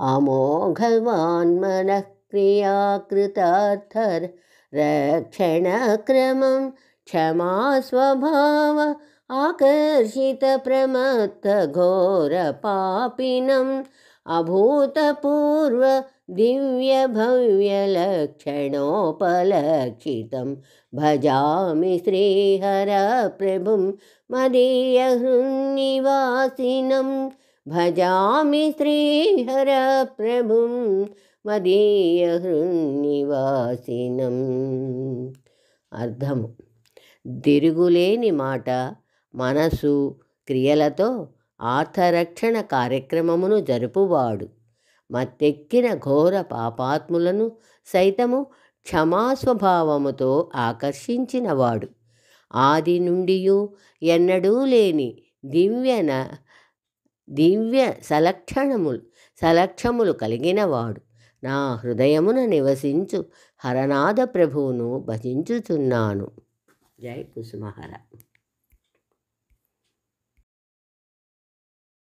अमोघवान् मनःक्रियाकृतार्थरक्षणक्रमं क्षमा स्वभाव आकर्षितप्रमत्थोरपापिनम् अभूतपूर्वदिव्यभव्यलक्षणोपलक्षितं भजामि श्रीहरप्रभुं मदीयहृन्निवासिनम् భజామి శ్రీహర మదీయ మదీయహృన్నివాసినం అర్థము తిరుగులేని మాట మనసు క్రియలతో ఆర్థరక్షణ కార్యక్రమమును జరుపువాడు మత్తెక్కిన ఘోర పాపాత్ములను సైతము క్షమాస్వభావముతో ఆకర్షించినవాడు ఆది నుండియు ఎన్నడూ లేని దివ్యన దివ్య సలక్షణములు సలక్షములు కలిగినవాడు నా హృదయమున నివసించు హరనాథ ప్రభువును భజించుచున్నాను జై కుసుమహర